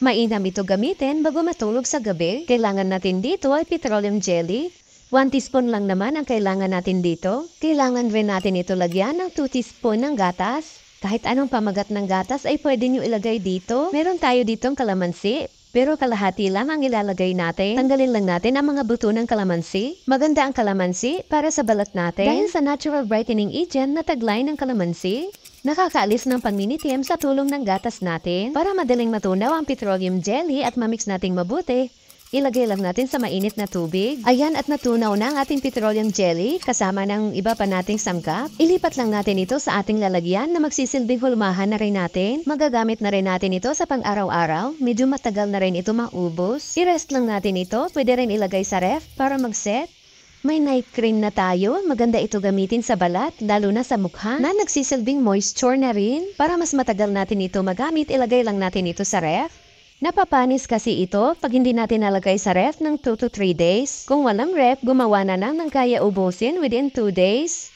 Mainam ito gamitin bago matulog sa gabi. Kailangan natin dito ay petroleum jelly. 1 teaspoon lang naman ang kailangan natin dito. Kailangan rin natin ito lagyan ng 2 teaspoon ng gatas. Kahit anong pamagat ng gatas ay pwede nyo ilagay dito. Meron tayo ditong kalamansi. Pero kalahati lang ang ilalagay natin. Tanggalin lang natin ang mga buto ng kalamansi. Maganda ang kalamansi para sa balat natin. Dahil sa natural brightening agent na taglay ng kalamansi, nakakaalis ng pangminitim sa tulong ng gatas natin para madaling matunaw ang petroleum jelly at mamix nating mabuti Ilagay lang natin sa mainit na tubig. Ayan at natunaw na ang ating petroleum jelly kasama ng iba pa nating sangkap. Ilipat lang natin ito sa ating lalagyan na magsisilbing hulmahan na rin natin. Magagamit na rin natin ito sa pang-araw-araw. Medyo matagal na rin ito maubos. I-rest lang natin ito. Pwede rin ilagay sa ref para mag-set. May night cream na tayo. Maganda ito gamitin sa balat, lalo na sa mukha, na nagsisilbing moisture na rin. Para mas matagal natin ito magamit, ilagay lang natin ito sa ref. Napapanis kasi ito pag hindi natin nalagay sa ref ng 2 to 3 days. Kung walang ref, gumawa na lang ng kaya ubusin within 2 days.